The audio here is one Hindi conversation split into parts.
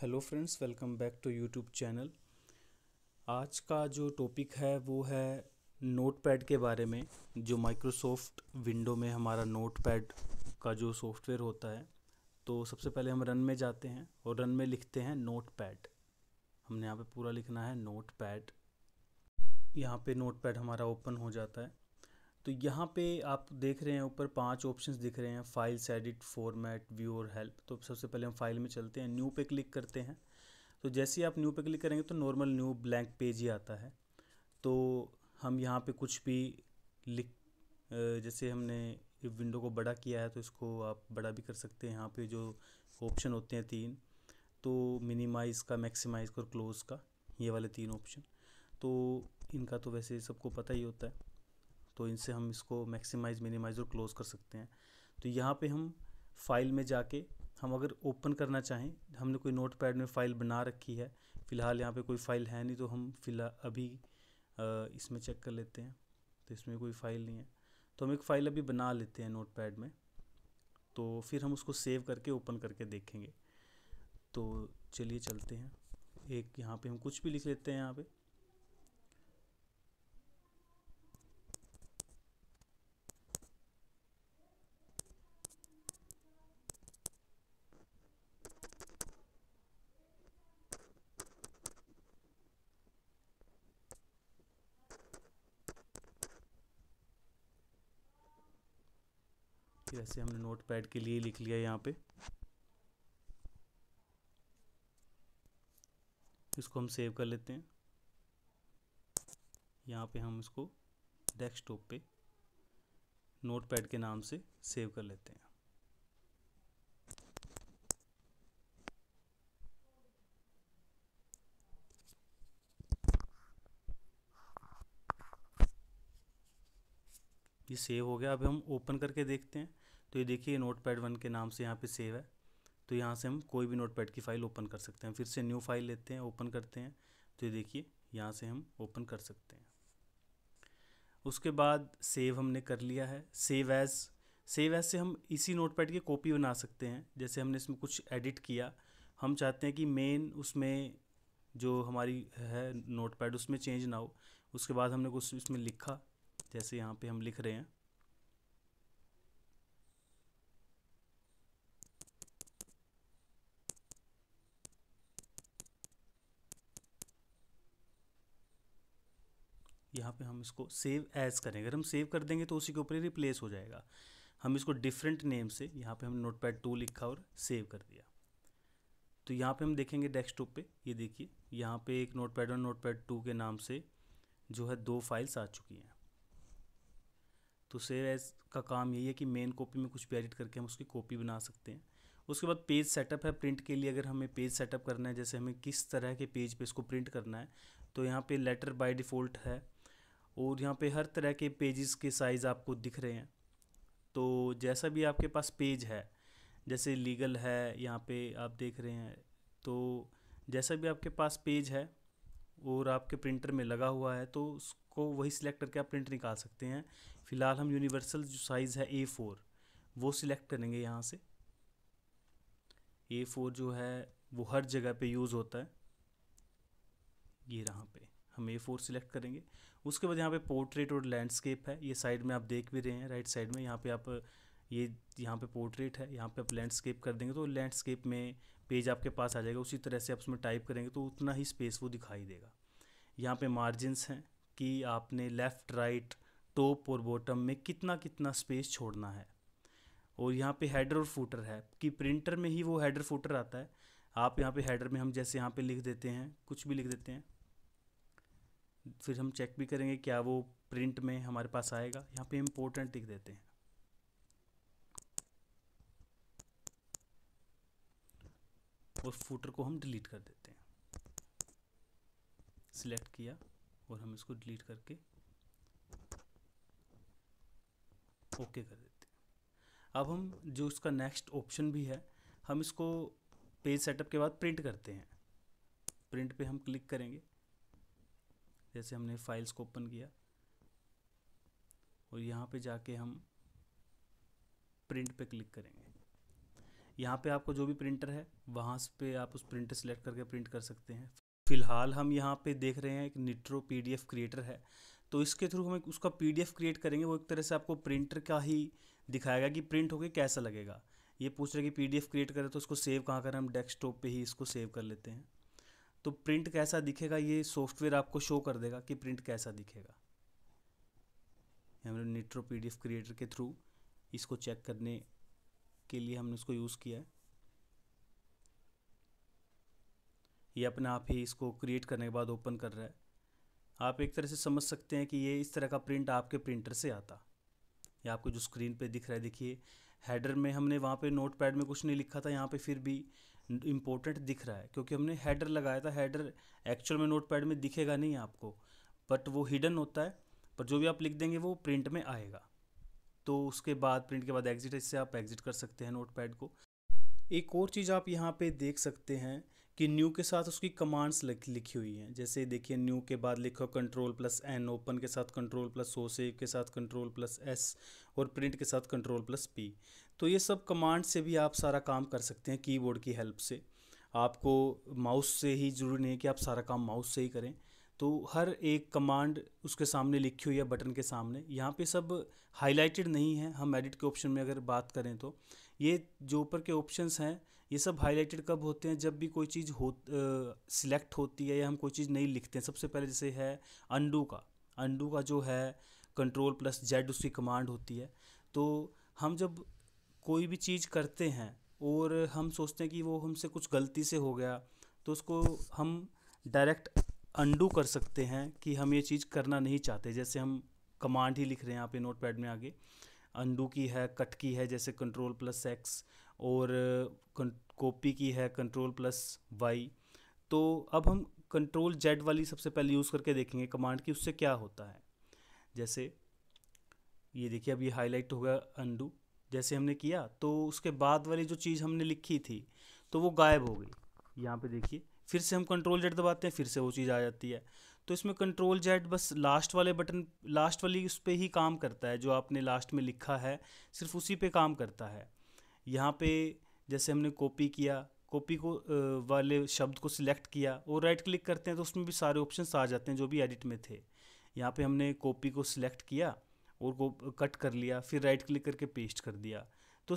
hello friends welcome back to YouTube channel आज का जो टॉपिक है वो है नोटपैड के बारे में जो माइक्रोसॉफ्ट विंडो में हमारा नोटपैड का जो सॉफ्टवेयर होता है तो सबसे पहले हम रन में जाते हैं और रन में लिखते हैं नोटपैड हमने यहाँ पे पूरा लिखना है नोटपैड यहाँ पे नोटपैड हमारा ओपन हो जाता है तो यहाँ पे आप देख रहे हैं ऊपर पांच ऑप्शंस दिख रहे हैं फाइल्स एडिट फॉर्मेट व्यू और हेल्प तो सबसे पहले हम फाइल में चलते हैं न्यू पे क्लिक करते हैं तो जैसे ही आप न्यू पे क्लिक करेंगे तो नॉर्मल न्यू ब्लैंक पेज ही आता है तो हम यहाँ पे कुछ भी लिख जैसे हमने विंडो को बड़ा किया है तो इसको आप बड़ा भी कर सकते हैं यहाँ पर जो ऑप्शन होते हैं तीन तो मिनिमाइज़ का का और क्लोज़ का ये वाले तीन ऑप्शन तो इनका तो वैसे सबको पता ही होता है तो इनसे हम इसको मैक्सिमाइज मिनिमाइज और क्लोज़ कर सकते हैं तो यहाँ पे हम फाइल में जाके हम अगर ओपन करना चाहें हमने कोई नोट पैड में फ़ाइल बना रखी है फ़िलहाल यहाँ पे कोई फ़ाइल है नहीं तो हम फिलहाल अभी इसमें चेक कर लेते हैं तो इसमें कोई फ़ाइल नहीं है तो हम एक फ़ाइल अभी बना लेते हैं नोट पैड में तो फिर हम उसको सेव करके ओपन करके देखेंगे तो चलिए चलते हैं एक यहाँ पे हम कुछ भी लिख लेते हैं यहाँ पे जैसे हमने नोट पैड के लिए लिख लिया यहाँ पे इसको हम सेव कर लेते हैं यहाँ पे हम इसको डेस्कटॉप पे नोट पैड के नाम से सेव कर लेते हैं ये सेव हो गया अब हम ओपन करके देखते हैं तो ये देखिए नोट पैड वन के नाम से यहाँ पे सेव है तो यहाँ से हम कोई भी नोट पैड की फ़ाइल ओपन कर सकते हैं फिर से न्यू फाइल लेते हैं ओपन करते हैं तो ये देखिए यहाँ से हम ओपन कर सकते हैं उसके बाद सेव हमने कर लिया है सेव एज़ सेव एज़ से हम इसी नोट पैड की कॉपी बना सकते हैं जैसे हमने इसमें कुछ एडिट किया हम चाहते हैं कि मेन उसमें जो हमारी है नोट पैड उसमें चेंज ना हो उसके बाद हमने कुछ इसमें लिखा जैसे यहाँ पे हम लिख रहे हैं यहाँ पे हम इसको सेव एज करें अगर हम सेव कर देंगे तो उसी के ऊपर रिप्लेस हो जाएगा हम इसको डिफरेंट नेम से यहाँ पे हम नोट पैड टू लिखा और सेव कर दिया तो यहाँ पे हम देखेंगे डेस्कटॉप पे ये देखिए यहाँ पे एक नोट पैड और नोट पैड टू के नाम से जो है दो फाइल्स आ चुकी हैं तो सेव एज का काम यही है कि मेन कॉपी में कुछ भी एडिट करके हम उसकी कॉपी बना सकते हैं उसके बाद पेज सेटअप है प्रिंट के लिए अगर हमें पेज सेटअप करना है जैसे हमें किस तरह के पेज पे इसको प्रिंट करना है तो यहाँ पे लेटर बाय डिफ़ॉल्ट है और यहाँ पे हर तरह के पेजेस के साइज़ आपको दिख रहे हैं तो जैसा भी आपके पास पेज है जैसे लीगल है यहाँ पे आप देख रहे हैं तो जैसा भी आपके पास पेज है और आपके प्रिंटर में लगा हुआ है तो उसको वही सिलेक्ट करके आप प्रिंट निकाल सकते हैं फ़िलहाल हम यूनिवर्सल जो साइज़ है ए फोर वो सिलेक्ट करेंगे यहाँ से ए फोर जो है वो हर जगह पे यूज़ होता है ये यहाँ पे हम ए फोर सिलेक्ट करेंगे उसके बाद यहाँ पे पोर्ट्रेट और लैंडस्केप है ये साइड में आप देख भी रहे हैं राइट साइड में यहाँ पे आप ये यहाँ पे पोर्ट्रेट है यहाँ पे आप लैंडस्केप कर देंगे तो लैंडस्केप में पेज आपके पास आ जाएगा उसी तरह से आप उसमें टाइप करेंगे तो उतना ही स्पेस वो दिखाई देगा यहाँ पर मार्जिनस हैं कि आपने लेफ़्ट राइट टॉप और बॉटम में कितना कितना स्पेस छोड़ना है और यहाँ पे हेडर और फूटर है कि प्रिंटर में ही वो हेडर फूटर आता है आप यहाँ पे हेडर में हम जैसे यहाँ पे लिख देते हैं कुछ भी लिख देते हैं फिर हम चेक भी करेंगे क्या वो प्रिंट में हमारे पास आएगा यहाँ पे इम्पोर्टेंट लिख देते हैं और फूटर को हम डिलीट कर देते हैं सिलेक्ट किया और हम इसको डिलीट करके ओके कर देते हैं अब हम जो इसका नेक्स्ट ऑप्शन भी है हम इसको पेज सेटअप के बाद प्रिंट करते हैं प्रिंट पे हम क्लिक करेंगे जैसे हमने फाइल्स को ओपन किया और यहाँ पे जाके हम प्रिंट पे क्लिक करेंगे यहाँ पे आपको जो भी प्रिंटर है वहाँ पे आप उस प्रिंटर सेलेक्ट करके प्रिंट कर सकते हैं फ़िलहाल हम यहाँ पे देख रहे हैं एक निट्रो पीडीएफ क्रिएटर है तो इसके थ्रू हम उसका पीडीएफ क्रिएट करेंगे वो एक तरह से आपको प्रिंटर का ही दिखाएगा कि प्रिंट होके कैसा लगेगा ये पूछ रहे कि पीडीएफ क्रिएट करें तो उसको सेव कहाँ करें हम डेस्कटॉप पे ही इसको सेव कर लेते हैं तो प्रिंट कैसा दिखेगा ये सॉफ्टवेयर आपको शो कर देगा कि प्रिंट कैसा दिखेगा हमने निट्रो पी क्रिएटर के थ्रू इसको चेक करने के लिए हमने उसको यूज़ किया है ये अपने आप ही इसको क्रिएट करने के बाद ओपन कर रहा है आप एक तरह से समझ सकते हैं कि ये इस तरह का प्रिंट आपके प्रिंटर से आता ये आपको जो स्क्रीन पे दिख रहा है देखिए हेडर में हमने वहाँ पे नोट पैड में कुछ नहीं लिखा था यहाँ पे फिर भी इम्पोर्टेंट दिख रहा है क्योंकि हमने हेडर लगाया था हेडर एक्चुअल में नोट में दिखेगा नहीं आपको बट वो हिडन होता है पर जो भी आप लिख देंगे वो प्रिंट में आएगा तो उसके बाद प्रिंट के बाद एग्जिट इससे आप एग्जिट कर सकते हैं नोट को एक और चीज़ आप यहाँ पे देख सकते हैं कि न्यू के साथ उसकी कमांड्स लिखी हुई हैं जैसे देखिए न्यू के बाद लिखो कंट्रोल प्लस एन ओपन के साथ कंट्रोल प्लस ओ सेव के साथ कंट्रोल प्लस एस और प्रिंट के साथ कंट्रोल प्लस पी तो ये सब कमांड से भी आप सारा काम कर सकते हैं कीबोर्ड की हेल्प से आपको माउस से ही ज़रूरी नहीं है कि आप सारा काम माउस से ही करें तो हर एक कमांड उसके सामने लिखी हुई है बटन के सामने यहाँ पे सब हाइलाइटेड नहीं है हम एडिट के ऑप्शन में अगर बात करें तो ये जो ऊपर के ऑप्शंस हैं ये सब हाइलाइटेड कब होते हैं जब भी कोई चीज़ हो सिलेक्ट होती है या हम कोई चीज़ नहीं लिखते हैं सबसे पहले जैसे है अंडू का अंडू का जो है कंट्रोल प्लस जेड उसकी कमांड होती है तो हम जब कोई भी चीज़ करते हैं और हम सोचते हैं कि वो हमसे कुछ गलती से हो गया तो उसको हम डायरेक्ट अंडू कर सकते हैं कि हम ये चीज़ करना नहीं चाहते जैसे हम कमांड ही लिख रहे हैं यहाँ पे नोट पैड में आगे अंडू की है कट की है जैसे कंट्रोल प्लस एक्स और कॉपी की है कंट्रोल प्लस वाई तो अब हम कंट्रोल जेड वाली सबसे पहले यूज़ करके देखेंगे कमांड की उससे क्या होता है जैसे ये देखिए अब ये हाईलाइट हो गया अंडू जैसे हमने किया तो उसके बाद वाली जो चीज़ हमने लिखी थी तो वो गायब हो गई यहाँ पे देखिए फिर से हम कंट्रोल जेड दबाते हैं फिर से वो चीज़ आ जाती है तो इसमें कंट्रोल जेड बस लास्ट वाले बटन लास्ट वाली उस पर ही काम करता है जो आपने लास्ट में लिखा है सिर्फ उसी पर काम करता है यहाँ पर जैसे हमने कॉपी किया कॉपी को वाले शब्द को सिलेक्ट किया और राइट क्लिक करते हैं तो उसमें भी सारे ऑप्शन आ जाते हैं जो भी एडिट में थे यहाँ पे हमने कॉपी को सिलेक्ट किया और को कट कर लिया फिर राइट क्लिक करके पेस्ट कर दिया तो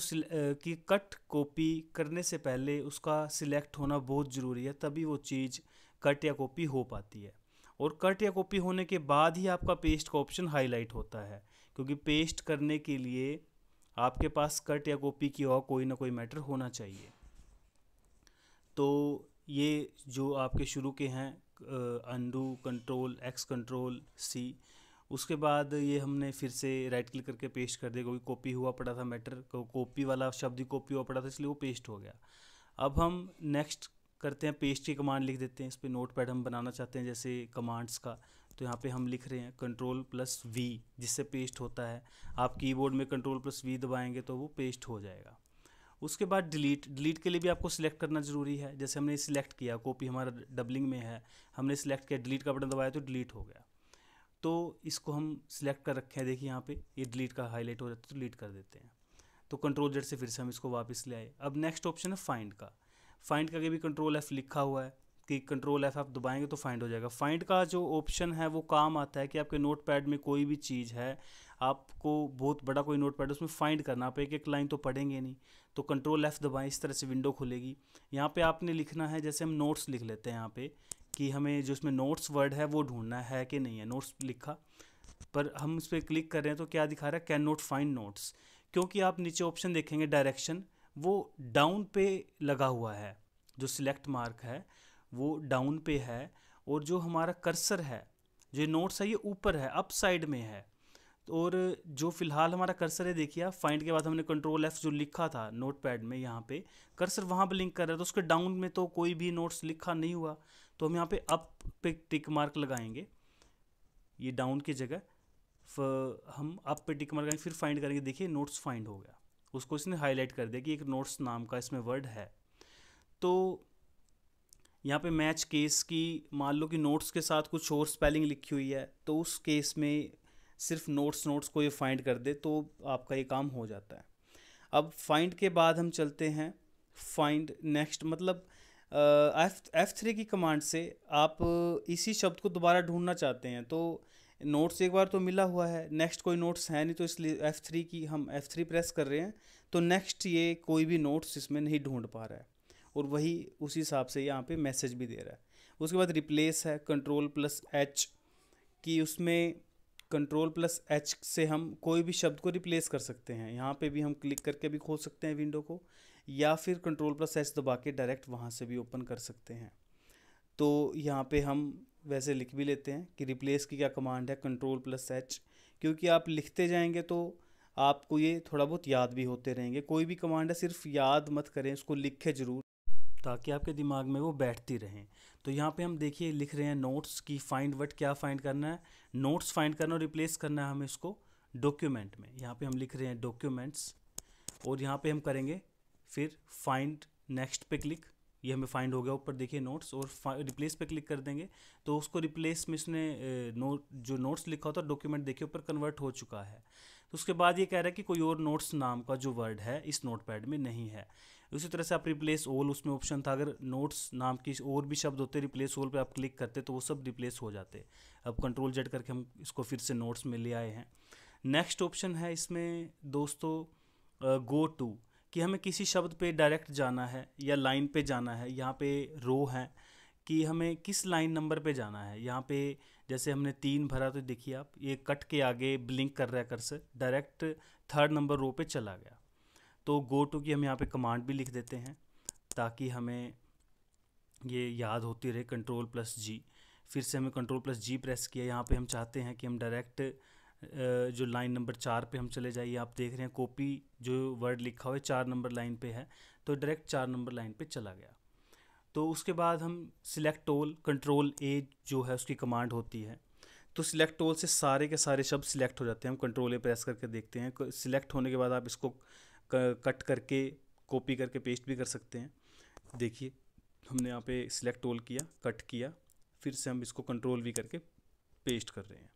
कि कट कॉपी करने से पहले उसका सिलेक्ट होना बहुत ज़रूरी है तभी वो चीज़ कट या कॉपी हो पाती है और कट या कॉपी होने के बाद ही आपका पेस्ट का ऑप्शन हाईलाइट होता है क्योंकि पेस्ट करने के लिए आपके पास कट या कॉपी की और कोई ना कोई मैटर होना चाहिए तो ये जो आपके शुरू के हैं undo control X control C उसके बाद ये हमने फिर से राइट क्लिक करके पेस्ट कर दिया क्योंकि कॉपी हुआ पड़ा था मैटर कॉपी वाला शब्द ही कॉपी हुआ पड़ा था इसलिए वो पेस्ट हो गया अब हम नेक्स्ट करते हैं पेस्ट की कमांड लिख देते हैं इस पर नोट पैड हम बनाना चाहते हैं जैसे कमांड्स का तो यहाँ पे हम लिख रहे हैं कंट्रोल प्लस वी जिससे पेस्ट होता है आप कीबोर्ड में कंट्रोल प्लस वी दबाएंगे तो वो पेस्ट हो जाएगा उसके बाद डिलीट डिलीट के लिए भी आपको सिलेक्ट करना ज़रूरी है जैसे हमने सिलेक्ट किया कॉपी हमारा डबलिंग में है हमने सिलेक्ट किया डिलीट का बटन दबाया तो डिलीट हो गया तो इसको हम सिलेक्ट कर रखे हैं देखिए यहाँ पे ये डिलीट का हाईलाइट हो जाता है तो डिलीट कर देते हैं तो कंट्रोल जेड से फिर से हम इसको वापस ले आए अब नेक्स्ट ऑप्शन है फाइंड का फाइंड का भी कंट्रोल एफ़ लिखा हुआ है कि कंट्रोल एफ़ आप दबाएंगे तो फाइंड हो जाएगा फाइंड का जो ऑप्शन है वो काम आता है कि आपके नोट पैड में कोई भी चीज़ है आपको बहुत बड़ा कोई नोट पैड उसमें फाइंड करना आप एक एक लाइन तो पढ़ेंगे नहीं तो कंट्रोल एफ़ दबाएं इस तरह से विंडो खुलेगी यहाँ पे आपने लिखना है जैसे हम नोट्स लिख लेते हैं यहाँ पे कि हमें जो उसमें नोट्स वर्ड है वो ढूंढना है कि नहीं है नोट्स लिखा पर हम इस पर क्लिक कर रहे हैं तो क्या दिखा रहा है कैन नोट फाइंड नोट्स क्योंकि आप नीचे ऑप्शन देखेंगे डायरेक्शन वो डाउन पे लगा हुआ है जो सिलेक्ट मार्क है वो डाउन पे है और जो हमारा कर्सर है जो नोट्स है ये ऊपर है अप साइड में है और जो फिलहाल हमारा कर्सर है देखिए आप फाइंड के बाद हमने कंट्रोल एफ जो लिखा था नोट पैड में यहाँ पे कर्सर वहाँ पर लिंक कर रहा है तो उसके डाउन में तो कोई भी नोट्स लिखा नहीं हुआ तो हम यहाँ पे अप पे टिक मार्क लगाएंगे ये डाउन की जगह हम अप पे टिक मार्क लगाएंगे फिर फाइंड करेंगे देखिए नोट्स फाइंड हो गया उसको इसने हाईलाइट कर दिया कि एक नोट्स नाम का इसमें वर्ड है तो यहाँ पे मैच केस की मान लो कि नोट्स के साथ कुछ और स्पेलिंग लिखी हुई है तो उस केस में सिर्फ नोट्स नोट्स को ये फाइंड कर दे तो आपका ये काम हो जाता है अब फाइंड के बाद हम चलते हैं फाइंड नेक्स्ट मतलब एफ एफ थ्री की कमांड से आप इसी शब्द को दोबारा ढूंढना चाहते हैं तो नोट्स एक बार तो मिला हुआ है नेक्स्ट कोई नोट्स है नहीं तो इसलिए एफ़ थ्री की हम एफ़ थ्री प्रेस कर रहे हैं तो नेक्स्ट ये कोई भी नोट्स इसमें नहीं ढूंढ पा रहा है और वही उसी हिसाब से यहाँ पे मैसेज भी दे रहा है उसके बाद रिप्लेस है कंट्रोल प्लस एच कि उसमें कंट्रोल प्लस एच से हम कोई भी शब्द को रिप्लेस कर सकते हैं यहाँ पे भी हम क्लिक करके भी खोल सकते हैं विंडो को या फिर कंट्रोल प्लस एच दबा के डायरेक्ट वहाँ से भी ओपन कर सकते हैं तो यहाँ पे हम वैसे लिख भी लेते हैं कि रिप्लेस की क्या कमांड है कंट्रोल प्लस एच क्योंकि आप लिखते जाएंगे तो आपको ये थोड़ा बहुत याद भी होते रहेंगे कोई भी कमांड है सिर्फ याद मत करें उसको लिखे ज़रूर ताकि आपके दिमाग में वो बैठती रहें तो यहाँ पे हम देखिए लिख रहे हैं नोट्स की फाइंड वट क्या फाइंड करना है नोट्स फाइंड करना और रिप्लेस करना है हमें इसको डॉक्यूमेंट में यहाँ पे हम लिख रहे हैं डॉक्यूमेंट्स और यहाँ पे हम करेंगे फिर फाइंड नेक्स्ट पे क्लिक ये हमें फाइंड हो गया ऊपर देखिए नोट्स और रिप्लेस पे क्लिक कर देंगे तो उसको रिप्लेस में इसने नोट जो नोट्स लिखा होता है डॉक्यूमेंट देखिए ऊपर कन्वर्ट हो चुका है तो उसके बाद ये कह रहा है कि कोई और नोट्स नाम का जो वर्ड है इस नोट पैड में नहीं है उसी तरह से आप रिप्लेस ऑल उसमें ऑप्शन था अगर नोट्स नाम की और भी शब्द होते रिप्लेस ऑल पे आप क्लिक करते तो वो सब रिप्लेस हो जाते अब कंट्रोल जेड करके हम इसको फिर से नोट्स में ले आए हैं नेक्स्ट ऑप्शन है इसमें दोस्तों गो टू कि हमें किसी शब्द पे डायरेक्ट जाना है या लाइन पे जाना है यहाँ पे रो है कि हमें किस लाइन नंबर पे जाना है यहाँ पे जैसे हमने तीन भरा तो देखिए आप ये कट के आगे ब्लिंक कर रहा है से डायरेक्ट थर्ड नंबर रो पे चला गया तो गो टू की हम यहाँ पे कमांड भी लिख देते हैं ताकि हमें ये याद होती रहे कंट्रोल प्लस जी फिर से हमें कंट्रोल प्लस जी प्रेस किया यहाँ पे हम चाहते हैं कि हम डायरेक्ट जो लाइन नंबर चार पे हम चले जाइए आप देख रहे हैं कॉपी जो वर्ड लिखा हुआ है चार नंबर लाइन पे है तो डायरेक्ट चार नंबर लाइन पे चला गया तो उसके बाद हम सिलेक्ट ऑल कंट्रोल ए जो है उसकी कमांड होती है तो सिलेक्ट ऑल से सारे के सारे शब्द सिलेक्ट हो जाते हैं हम कंट्रोल ए प्रेस करके देखते हैं सिलेक्ट होने के बाद आप इसको कट करके कॉपी करके पेस्ट भी कर सकते हैं देखिए हमने यहाँ पे सिलेक्ट ऑल किया कट किया फिर से हम इसको कंट्रोल भी करके पेस्ट कर रहे हैं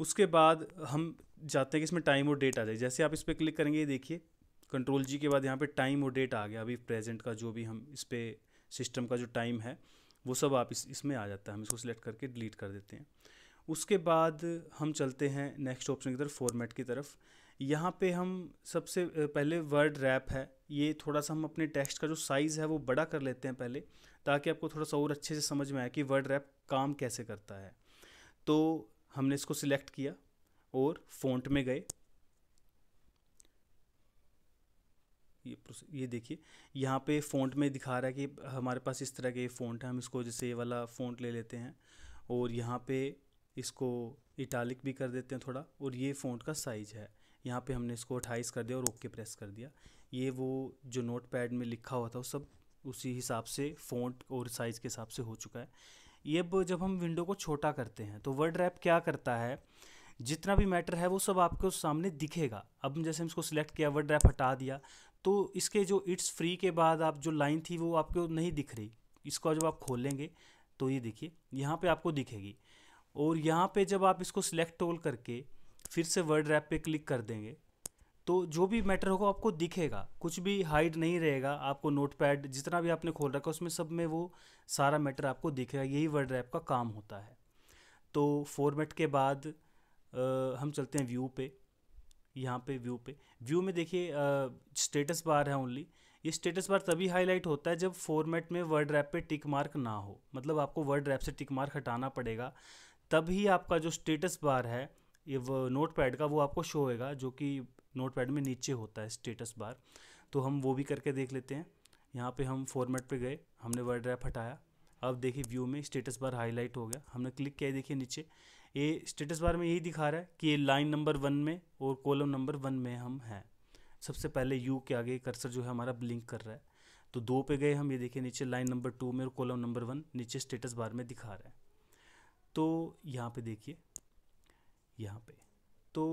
उसके बाद हम जाते हैं कि इसमें टाइम और डेट आ जाए जैसे आप इस पर क्लिक करेंगे ये देखिए कंट्रोल जी के बाद यहाँ पे टाइम और डेट आ गया अभी प्रेजेंट का जो भी हम इस पर सिस्टम का जो टाइम है वो सब आप इस इसमें आ जाता है हम इसको सिलेक्ट करके डिलीट कर देते हैं उसके बाद हम चलते हैं नेक्स्ट ऑप्शन की तरफ फॉर्मेट की तरफ यहाँ पे हम सबसे पहले वर्ड रैप है ये थोड़ा सा हम अपने टेक्स्ट का जो साइज़ है वो बड़ा कर लेते हैं पहले ताकि आपको थोड़ा सा और अच्छे से समझ में आए कि वर्ड रैप काम कैसे करता है तो हमने इसको सिलेक्ट किया और फ़ॉन्ट में गए ये ये देखिए यहाँ पे फ़ॉन्ट में दिखा रहा है कि हमारे पास इस तरह के फ़ॉन्ट है हम इसको जैसे ये वाला फ़ॉन्ट ले लेते हैं और यहाँ पे इसको इटालिक भी कर देते हैं थोड़ा और ये फ़ॉन्ट का साइज़ है यहाँ पे हमने इसको अट्ठाईस कर दिया और ओके प्रेस कर दिया ये वो जो नोट पैड में लिखा हुआ था वो सब उसी हिसाब से फ़ोन और साइज़ के हिसाब से हो चुका है ये जब हम विंडो को छोटा करते हैं तो वर्ड रैप क्या करता है जितना भी मैटर है वो सब आपके सामने दिखेगा अब जैसे हम इसको सिलेक्ट किया वर्ड रैप हटा दिया तो इसके जो इट्स फ्री के बाद आप जो लाइन थी वो आपको नहीं दिख रही इसको जब आप खोलेंगे तो ये देखिए यहाँ पे आपको दिखेगी और यहाँ पे जब आप इसको सिलेक्ट टोल करके फिर से वर्ड रैप पे क्लिक कर देंगे तो जो भी मैटर होगा आपको दिखेगा कुछ भी हाइड नहीं रहेगा आपको नोटपैड जितना भी आपने खोल रखा उसमें सब में वो सारा मैटर आपको दिखेगा यही वर्ड रैप का काम होता है तो फॉर्मेट के बाद आ, हम चलते हैं व्यू पे यहाँ पे व्यू पे व्यू में देखिए स्टेटस बार है ओनली ये स्टेटस बार तभी हाईलाइट होता है जब फॉर्मेट में वर्ड रैप पे टिक मार्क ना हो मतलब आपको वर्ड रैप से टिक मार्क हटाना पड़ेगा तभी आपका जो स्टेटस बार है ये नोट पैड का वो आपको शो होएगा जो कि नोटपैड में नीचे होता है स्टेटस बार तो हम वो भी करके देख लेते हैं यहाँ पे हम फॉर्मेट पे गए हमने वर्ड रैप हटाया अब देखिए व्यू में स्टेटस बार हाईलाइट हो गया हमने क्लिक किया देखिए नीचे ये स्टेटस बार में यही दिखा रहा है कि ये लाइन नंबर वन में और कॉलम नंबर वन में हम हैं सबसे पहले यू के आगे कर्सर जो है हमारा ब्लिंक कर रहा है तो दो पे गए हम ये देखिए नीचे लाइन नंबर टू में और कॉलम नंबर वन नीचे स्टेटस बार में दिखा रहा है तो यहाँ पे देखिए यहाँ पे तो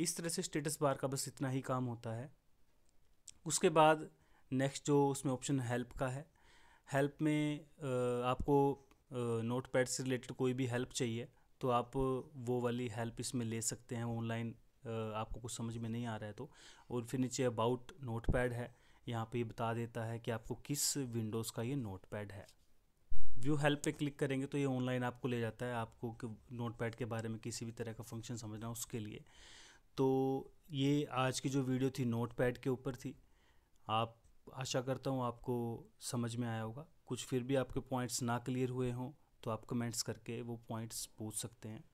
इस तरह से स्टेटस बार का बस इतना ही काम होता है उसके बाद नेक्स्ट जो उसमें ऑप्शन हेल्प का है हेल्प में आपको नोट पैड से रिलेटेड कोई भी हेल्प चाहिए तो आप वो वाली हेल्प इसमें ले सकते हैं ऑनलाइन आपको कुछ समझ में नहीं आ रहा है तो और फिर नीचे अबाउट नोट पैड है यहाँ पे ये बता देता है कि आपको किस विंडोज़ का ये नोट पैड है व्यू हेल्प पे क्लिक करेंगे तो ये ऑनलाइन आपको ले जाता है आपको नोट पैड के बारे में किसी भी तरह का फंक्शन समझना उसके लिए तो ये आज की जो वीडियो थी नोट पैड के ऊपर थी आप आशा करता हूँ आपको समझ में आया होगा कुछ फिर भी आपके पॉइंट्स ना क्लियर हुए हों तो आप कमेंट्स करके वो पॉइंट्स पूछ सकते हैं